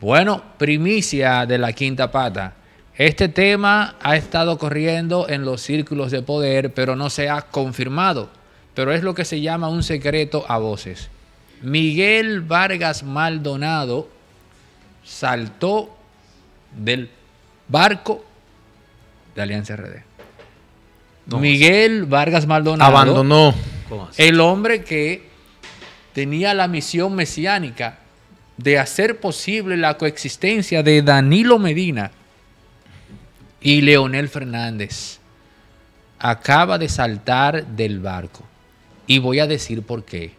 Bueno, primicia de la quinta pata. Este tema ha estado corriendo en los círculos de poder, pero no se ha confirmado. Pero es lo que se llama un secreto a voces. Miguel Vargas Maldonado saltó del barco de Alianza RD. Miguel Vargas Maldonado abandonó el hombre que tenía la misión mesiánica de hacer posible la coexistencia de Danilo Medina y Leonel Fernández acaba de saltar del barco. Y voy a decir por qué.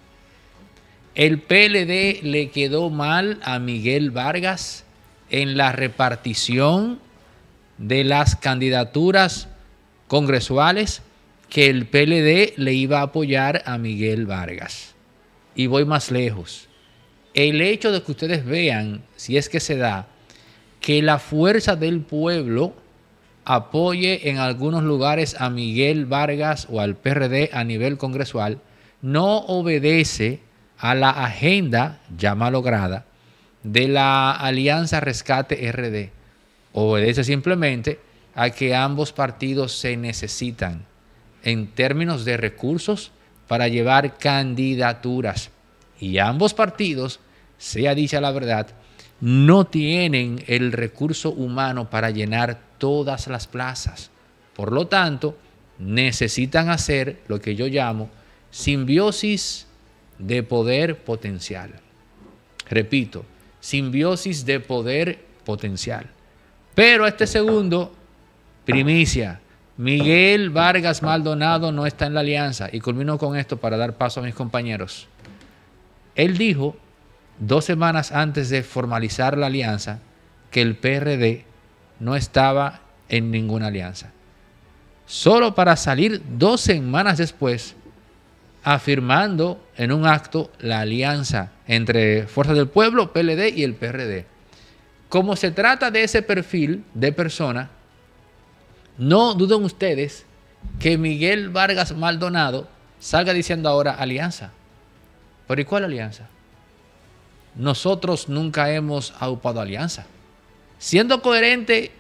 El PLD le quedó mal a Miguel Vargas en la repartición de las candidaturas congresuales que el PLD le iba a apoyar a Miguel Vargas. Y voy más lejos el hecho de que ustedes vean, si es que se da, que la fuerza del pueblo apoye en algunos lugares a Miguel Vargas o al PRD a nivel congresual, no obedece a la agenda ya malograda de la Alianza Rescate RD. Obedece simplemente a que ambos partidos se necesitan en términos de recursos para llevar candidaturas. Y ambos partidos sea dicha la verdad, no tienen el recurso humano para llenar todas las plazas. Por lo tanto, necesitan hacer lo que yo llamo simbiosis de poder potencial. Repito, simbiosis de poder potencial. Pero este segundo, primicia, Miguel Vargas Maldonado no está en la alianza. Y culmino con esto para dar paso a mis compañeros. Él dijo dos semanas antes de formalizar la alianza, que el PRD no estaba en ninguna alianza. Solo para salir dos semanas después afirmando en un acto la alianza entre Fuerzas del Pueblo, PLD y el PRD. Como se trata de ese perfil de persona, no duden ustedes que Miguel Vargas Maldonado salga diciendo ahora alianza. ¿Por y cuál alianza? nosotros nunca hemos aupado alianza. Siendo coherente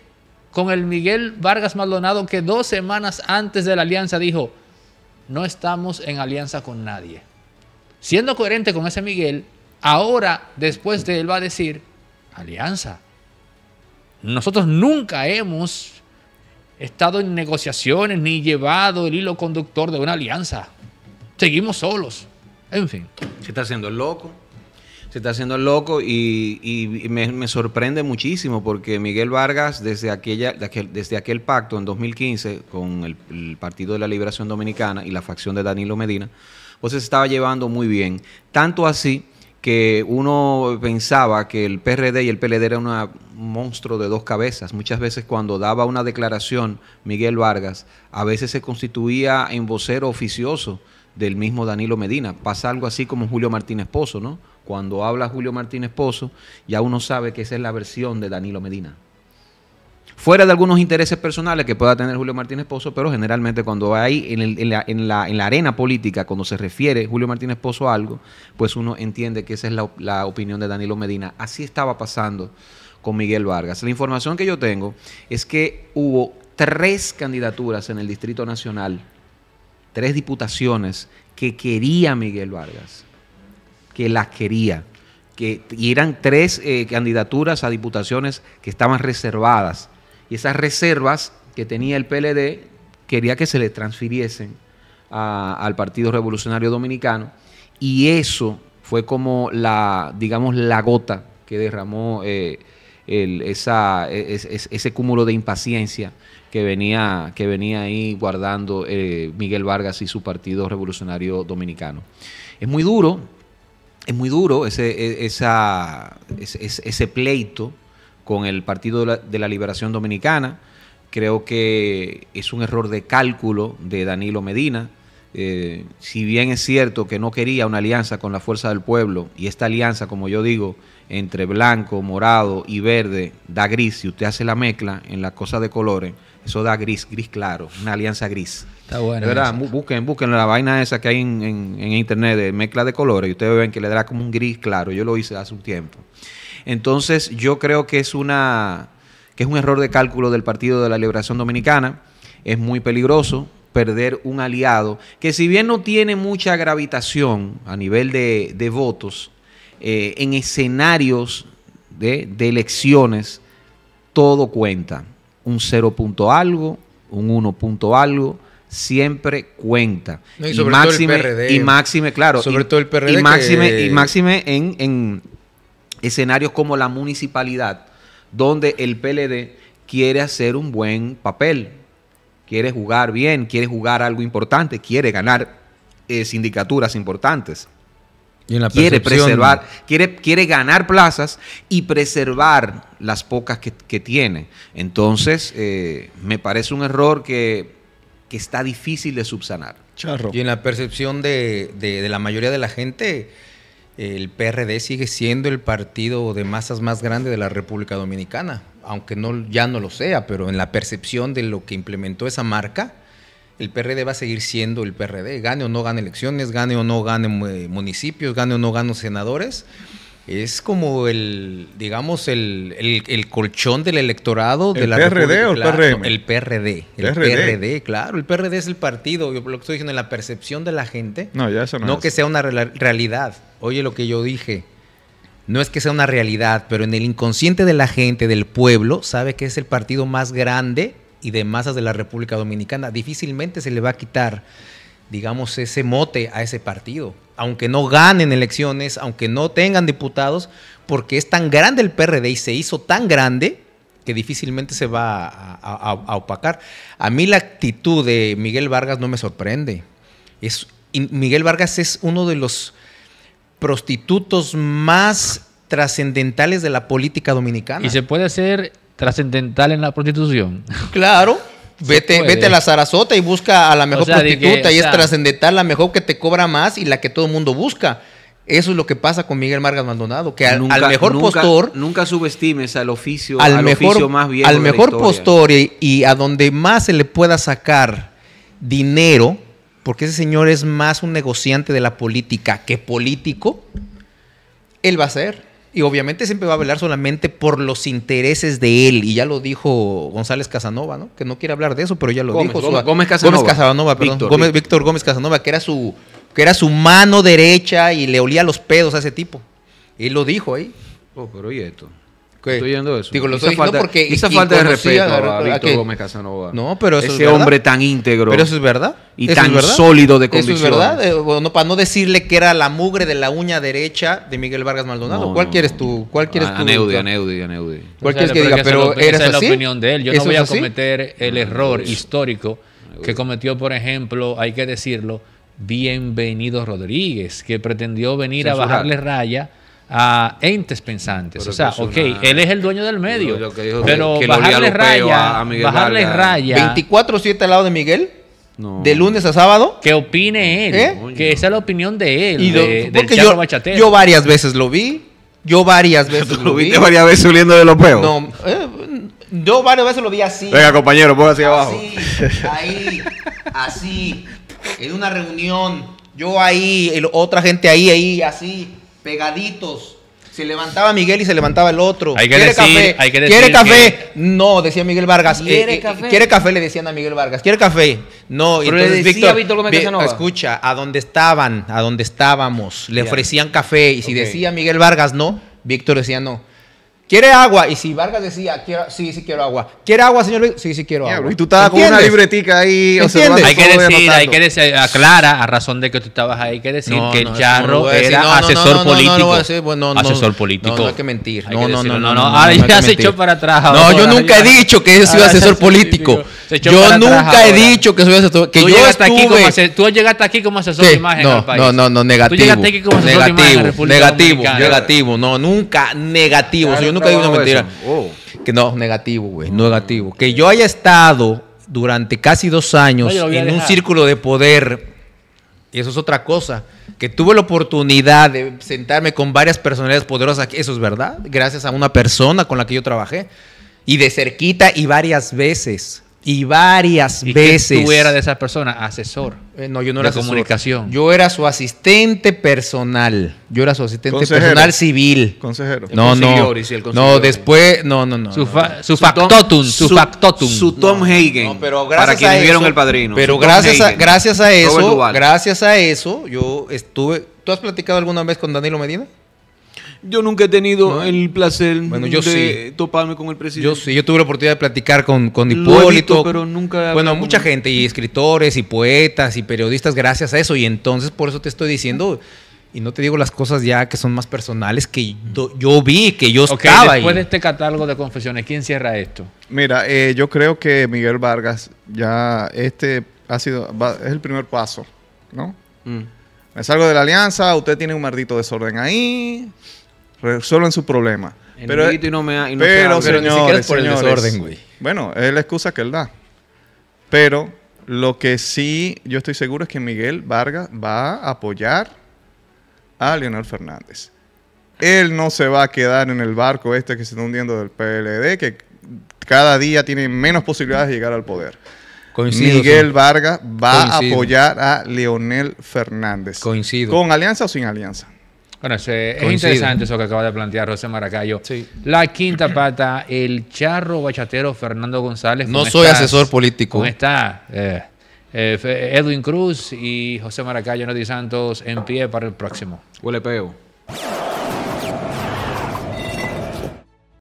con el Miguel Vargas Maldonado que dos semanas antes de la alianza dijo, no estamos en alianza con nadie. Siendo coherente con ese Miguel, ahora después de él va a decir, alianza. Nosotros nunca hemos estado en negociaciones ni llevado el hilo conductor de una alianza. Seguimos solos. En fin. Se está haciendo loco. Se está haciendo el loco y, me, sorprende muchísimo porque Miguel Vargas, desde, aquella, aquel, desde aquel pacto en 2015 con el, Partido de la Liberación Dominicana y la facción de Danilo Medina, pues se estaba llevando muy bien. Tanto así que uno pensaba que el PRD y el PLD era un monstruo de dos cabezas. Muchas veces cuando daba una declaración Miguel Vargas, a veces se constituía en vocero oficioso del mismo Danilo Medina. Pasa algo así como Julio Martínez Pozo, ¿no? cuando habla Julio Martínez Pozo, ya uno sabe que esa es la versión de Danilo Medina. Fuera de algunos intereses personales que pueda tener Julio Martínez Pozo, pero generalmente cuando hay en, la, arena política, cuando se refiere Julio Martínez Pozo a algo, pues uno entiende que esa es la, la opinión de Danilo Medina. Así estaba pasando con Miguel Vargas. La información que yo tengo es que hubo tres candidaturas en el Distrito Nacional, tres diputaciones que quería Miguel Vargas que las quería. Que, y eran tres eh, candidaturas a diputaciones que estaban reservadas. Y esas reservas que tenía el PLD quería que se le transfiriesen al Partido Revolucionario Dominicano. Y eso fue como la, digamos, la gota que derramó eh, esa, e, ese cúmulo de impaciencia que venía, que venía ahí guardando eh, Miguel Vargas y su Partido Revolucionario Dominicano. Es muy duro, es muy duro ese, e, esa, ese, pleito con el Partido de la, Liberación Dominicana. Creo que es un error de cálculo de Danilo Medina. Eh, si bien es cierto que no quería una alianza con la fuerza del pueblo, y esta alianza, como yo digo, entre blanco, morado y verde da gris, si usted hace la mezcla en las cosas de colores, eso da gris, gris claro, una alianza gris. Está bueno. busquen, busquen la vaina esa que hay en, internet de mezcla de colores y ustedes ven que le dará como un gris claro, yo lo hice hace un tiempo. Entonces, yo creo que es una que es un error de cálculo del Partido de la Liberación Dominicana, es muy peligroso, perder un aliado que si bien no tiene mucha gravitación a nivel de, votos, eh, en escenarios de, elecciones todo cuenta. Un 0 punto algo, un 1 punto algo, siempre cuenta. y, máxime, claro. Sobre todo el PRD. Y máxime, y máxime en, en escenarios como la municipalidad, donde el PLD quiere hacer un buen papel quiere jugar bien, quiere jugar algo importante, quiere ganar eh, sindicaturas importantes. Y en la quiere preservar, quiere, quiere, ganar plazas y preservar las pocas que, tiene. Entonces, eh, me parece un error que, está difícil de subsanar. Y en la percepción de, de la mayoría de la gente, el PRD sigue siendo el partido de masas más grande de la República Dominicana aunque no, ya no lo sea, pero en la percepción de lo que implementó esa marca, el PRD va a seguir siendo el PRD, gane o no gane elecciones, gane o no gane eh, municipios, gane o no gane senadores. Es como el, digamos, el, colchón del electorado de la PRD o el PRM? el PRD. El PRD. claro. El PRD es el partido, yo, lo que estoy diciendo, en la percepción de la gente. No, que sea una realidad. Oye, lo que yo dije, no es que sea una realidad, pero en el inconsciente de la gente, del pueblo, sabe que es el partido más grande y de masas de la República Dominicana. Difícilmente se le va a quitar, digamos, ese mote a ese partido, aunque no ganen elecciones, aunque no tengan diputados, porque es tan grande el PRD y se hizo tan grande que difícilmente se va a, opacar. A mí la actitud de Miguel Vargas no me sorprende. Es, Miguel Vargas es uno de los prostitutos más trascendentales de la política dominicana. Y se puede ser trascendental en la prostitución. Claro. Vete, vete a la Sarasota y busca a la mejor prostituta y es trascendental la mejor que te cobra más y la que todo el mundo busca. Eso es lo que pasa con Miguel Margas Maldonado, que al, mejor postor... Nunca subestimes al oficio, al, mejor, más bien, Al mejor postor y, a donde más se le pueda sacar dinero, porque ese señor es más un negociante de la política que político, él va a ser. Y obviamente siempre va a hablar solamente por los intereses de él. Y ya lo dijo González Casanova, ¿no? Que no quiere hablar de eso, pero ya lo dijo. Gómez, Casanova. Gómez Casanova, perdón. Víctor, Gómez, Casanova, que era su que era su mano derecha y le olía los pedos a ese tipo. y lo dijo ahí. Oh, pero oye, esto? Estoy viendo eso. Digo, lo Esa falta de respeto a, Víctor Gómez Casanova. pero Ese hombre tan íntegro. Pero eso es verdad. Y tan sólido de convicción. Eso es verdad. Eh, para no decirle que era la mugre de la uña derecha de Miguel Vargas Maldonado. ¿Cuál quieres ah, tú? ¿Cuál quieres Aneudi, Aneudi, Aneudi. que Pero Esa es la opinión de él. Yo no voy a cometer el ah, error histórico que cometió, por ejemplo, hay que decirlo, Bienvenido Rodríguez, que pretendió venir a bajarle raya a entes pensantes. o sea, ok, él es el dueño del medio. pero bajarle raya, raya. 24-7 al lado de Miguel. De lunes a sábado. Que opine él. ¿Eh? Que esa es la opinión de él. porque yo, varias veces lo vi. Yo varias veces lo vi. varias veces subiendo de los peos? Eh, yo varias veces lo vi así. Venga, compañero, vamos así, abajo. Ahí, así. En una reunión. Yo ahí, otra gente ahí, ahí, así pegaditos. Se levantaba Miguel y se levantaba el otro. ¿Quiere café? ¿Quiere café? No, decía Miguel Vargas. Eh, eh, ¿Quiere, café? Le decían a Miguel Vargas. ¿Quiere café? No. y entonces, decía Víctor, Víctor Escucha, a donde estaban, a donde estábamos, le ofrecían café. Y si decía Miguel Vargas no, Víctor decía no. ¿Quiere agua? Y si Vargas decía, sí, sí quiero agua. ¿Quiere agua, señor Luis? Sí, sí quiero agua. Y tú estabas con una libretica ahí. sea, Hay que decir, hay que decir, aclara, a razón de que tú estabas ahí, hay que decir que no, Charro era asesor político. Asesor político. No, no hay que mentir. No, no, no, no. Ahora ya se echó para atrás. No, yo nunca he dicho que he sido asesor político. Yo nunca he dicho que soy asesor. Que yo llegaste estuve... aquí como asesor, tú llegaste aquí como asesor de imagen no, al país. No, no, no, negativo. Tú llegaste aquí como asesor negativo, de imagen negativo, negativo, negativo, no, nunca negativo. yo nunca dicho una mentira. Oh. Que no, negativo, güey, negativo. Que yo haya estado durante casi dos años en un círculo de poder y eso es otra cosa. Que tuve la oportunidad de sentarme con varias personalidades poderosas, eso es verdad, gracias a una persona con la que yo trabajé. Y de cerquita y varias veces. Y varias veces. ¿Tú eras de esa persona? Asesor. Eh, no, yo no era comunicación. Yo era su asistente personal. Yo era su asistente personal civil. Consejero. No, no. no, después. No, no, no. Su, su, factotum. Su, factotum. Su Tom Hagen. para quienes vieron el padrino. Pero gracias gracias a eso. Gracias a eso, yo estuve. ¿Tú has platicado alguna vez con Danilo Medina? Yo nunca he tenido el placer de toparme con el presidente. Yo sí, yo tuve la oportunidad de platicar con, Hipólito. pero nunca. Bueno, mucha gente, y escritores, y poetas, y periodistas, gracias a eso. Y entonces, por eso te estoy diciendo. Y no te digo las cosas ya que son más personales que yo, vi, que yo okay, estaba Después de este catálogo de confesiones, ¿quién cierra esto? Mira, eh, yo creo que Miguel Vargas ya este ha sido es el primer paso, ¿no? Mm. Me salgo de la alianza, usted tiene un maldito desorden ahí, resuelven su problema. pero, no me pero, pero, señores, Bueno, es la excusa que él da. Pero lo que sí yo estoy seguro es que Miguel Vargas va a apoyar a Leonel Fernández. Él no se va a quedar en el barco este que se está hundiendo del PLD, que cada día tiene menos posibilidades de llegar al poder. Coincido, Miguel Vargas va a apoyar a Leonel Fernández. Coincido. ¿Con alianza o sin alianza? Bueno, es, eh, interesante eso que acaba de plantear José Maracayo. Sí. La quinta pata, el charro bachatero Fernando González. No soy asesor político. ¿Cómo está? Eh, eh, Edwin Cruz y José Maracayo, Noti Santos, en pie para el próximo. Huele